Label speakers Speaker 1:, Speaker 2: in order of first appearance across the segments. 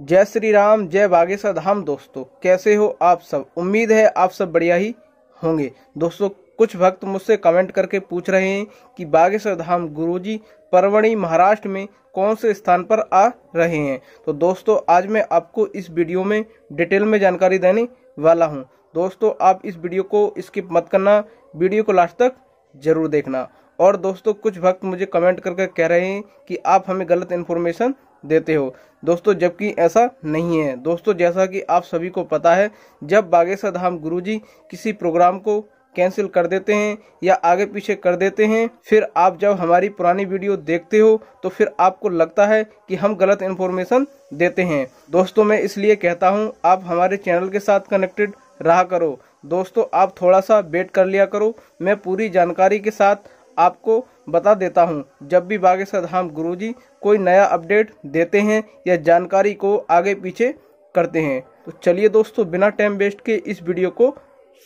Speaker 1: जय श्री राम जय बागेश्वर धाम दोस्तों कैसे हो आप सब उम्मीद है आप सब बढ़िया ही होंगे दोस्तों कुछ भक्त मुझसे कमेंट करके पूछ रहे हैं कि बागेश्वर धाम गुरुजी परवणी महाराष्ट्र में कौन से स्थान पर आ रहे हैं तो दोस्तों आज मैं आपको इस वीडियो में डिटेल में जानकारी देने वाला हूँ दोस्तों आप इस वीडियो को स्किप मत करना वीडियो को लास्ट तक ज़रूर देखना और दोस्तों कुछ भक्त मुझे कमेंट करके कह रहे हैं कि आप हमें गलत इन्फॉर्मेशन देते हो दोस्तों जबकि ऐसा नहीं है दोस्तों जैसा कि आप सभी को पता है जब बागेश्वर धाम गुरुजी किसी प्रोग्राम को कैंसिल कर देते हैं या आगे पीछे कर देते हैं फिर आप जब हमारी पुरानी वीडियो देखते हो तो फिर आपको लगता है कि हम गलत इन्फॉर्मेशन देते हैं दोस्तों मैं इसलिए कहता हूं आप हमारे चैनल के साथ कनेक्टेड रहा करो दोस्तों आप थोड़ा सा वेट कर लिया करो मैं पूरी जानकारी के साथ आपको बता देता हूँ जब भी बागेश्वर धाम जी कोई नया अपडेट देते हैं या जानकारी को आगे पीछे करते हैं तो चलिए दोस्तों बिना टाइम वेस्ट के इस वीडियो को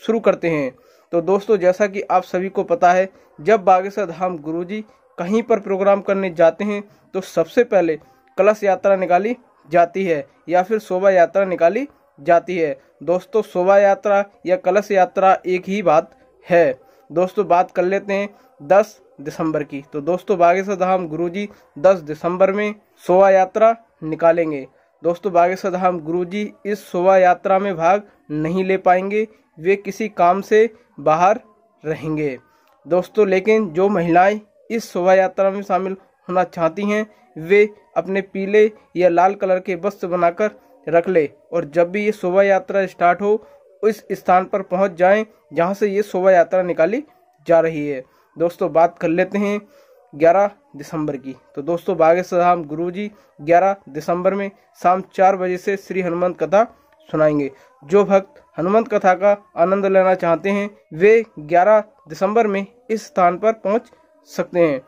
Speaker 1: शुरू करते हैं तो दोस्तों जैसा कि आप सभी को पता है जब बागेश्वर धाम जी कहीं पर प्रोग्राम करने जाते हैं तो सबसे पहले कलश यात्रा निकाली जाती है या फिर शोभा यात्रा निकाली जाती है दोस्तों शोभा यात्रा या कलश यात्रा एक ही बात है दोस्तों बात कर लेते हैं दस दिसंबर की तो दोस्तों बागेश्वर धाम गुरु जी दस दिसंबर में शोभा यात्रा निकालेंगे दोस्तों बागेश्वर धाम गुरु जी इस शोभा यात्रा में भाग नहीं ले पाएंगे वे किसी काम से बाहर रहेंगे दोस्तों लेकिन जो महिलाएं इस शोभा यात्रा में शामिल होना चाहती हैं वे अपने पीले या लाल कलर के वस्त्र बनाकर रख ले और जब भी ये शोभा यात्रा स्टार्ट हो उस स्थान पर पहुंच जाएं जहां से ये शोभा यात्रा निकाली जा रही है दोस्तों बात कर लेते हैं 11 दिसंबर की तो दोस्तों बागेश्वर धाम गुरु जी ग्यारह दिसंबर में शाम चार बजे से श्री हनुमंत कथा सुनाएंगे जो भक्त हनुमंत कथा का आनंद लेना चाहते हैं वे 11 दिसंबर में इस स्थान पर पहुंच सकते हैं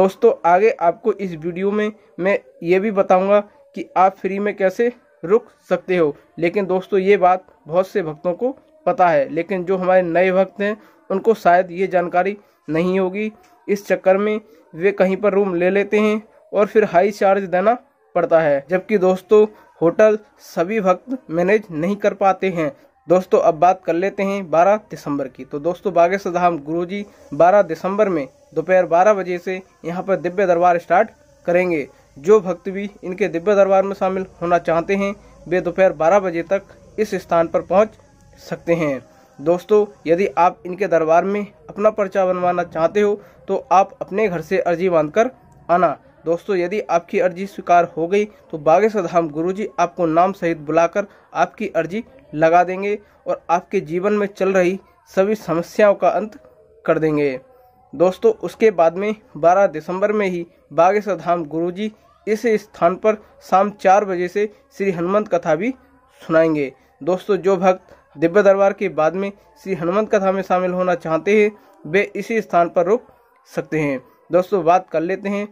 Speaker 1: दोस्तों आगे आपको इस वीडियो में मैं ये भी बताऊंगा कि आप फ्री में कैसे रुक सकते हो लेकिन दोस्तों ये बात बहुत से भक्तों को पता है लेकिन जो हमारे नए भक्त हैं उनको शायद ये जानकारी नहीं होगी इस चक्कर में वे कहीं पर रूम ले लेते हैं और फिर हाई चार्ज देना पड़ता है जबकि दोस्तों होटल सभी भक्त मैनेज नहीं कर पाते हैं दोस्तों अब बात कर लेते हैं 12 दिसंबर की तो दोस्तों बागेश्वर धाम गुरु जी बारह दिसंबर में दोपहर 12 बजे से यहाँ पर दिव्य दरबार स्टार्ट करेंगे जो भक्त भी इनके दिव्य दरबार में शामिल होना चाहते हैं वे दोपहर बारह बजे तक इस स्थान पर पहुंच सकते हैं दोस्तों यदि आप इनके दरबार में अपना पर्चा बनवाना चाहते हो तो आप अपने घर से अर्जी बांध आना दोस्तों यदि आपकी अर्जी स्वीकार हो गई तो बागेश्वर धाम गुरु जी आपको नाम सहित बुलाकर आपकी अर्जी लगा देंगे और आपके जीवन में चल रही सभी समस्याओं का अंत कर देंगे दोस्तों उसके बाद में 12 दिसंबर में ही बागेश्वर धाम गुरु जी इस स्थान पर शाम चार बजे से श्री हनुमंत कथा भी सुनाएंगे दोस्तों जो भक्त दिव्य दरबार के बाद में श्री हनुमंत कथा में शामिल होना चाहते हैं वे इसी स्थान पर रुक सकते हैं दोस्तों बात कर लेते हैं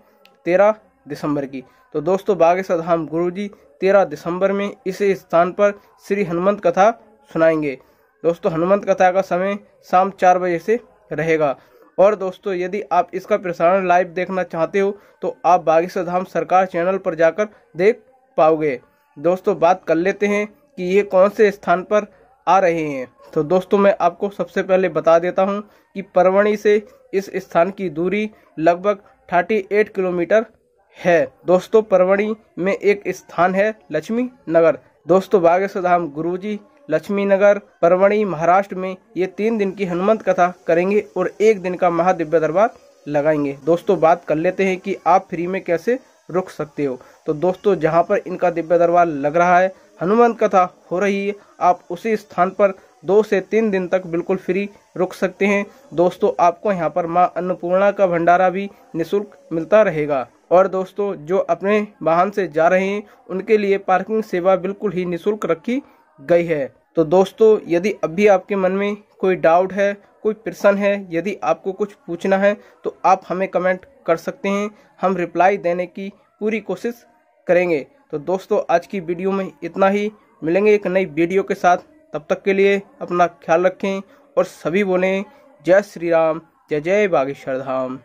Speaker 1: तेरह दिसंबर की तो दोस्तों बागेश्वर धाम गुरु जी तेरह दिसंबर में इस स्थान पर श्री हनुमंत कथा सुनाएंगे दोस्तों हनुमंत कथा का समय शाम चार बजे से रहेगा और दोस्तों यदि आप इसका प्रसारण लाइव देखना चाहते हो तो आप बागेश्वर धाम सरकार चैनल पर जाकर देख पाओगे दोस्तों बात कर लेते हैं कि ये कौन से स्थान पर आ रहे हैं तो दोस्तों मैं आपको सबसे पहले बता देता हूँ कि परवणी से इस स्थान की दूरी लगभग एट किलोमीटर है दोस्तों परवणी में एक स्थान है लक्ष्मी नगर दोस्तों बागेश्वर धाम गुरुजी लक्ष्मी नगर परवणी महाराष्ट्र में ये तीन दिन की हनुमंत कथा करेंगे और एक दिन का महादिव्य दरबार लगाएंगे दोस्तों बात कर लेते हैं कि आप फ्री में कैसे रुक सकते हो तो दोस्तों जहाँ पर इनका दिव्य दरबार लग रहा है हनुमंत कथा हो रही है आप उसी स्थान पर दो से तीन दिन तक बिल्कुल फ्री रुक सकते हैं दोस्तों आपको यहाँ पर माँ अन्नपूर्णा का भंडारा भी निशुल्क मिलता रहेगा और दोस्तों जो अपने वाहन से जा रहे हैं उनके लिए पार्किंग सेवा बिल्कुल ही निःशुल्क रखी गई है तो दोस्तों यदि अभी आपके मन में कोई डाउट है कोई प्रश्न है यदि आपको कुछ पूछना है तो आप हमें कमेंट कर सकते हैं हम रिप्लाई देने की पूरी कोशिश करेंगे तो दोस्तों आज की वीडियो में इतना ही मिलेंगे एक नई वीडियो के साथ तब तक के लिए अपना ख्याल रखें और सभी बोलें जय श्री राम जय जय बागेश्वर धाम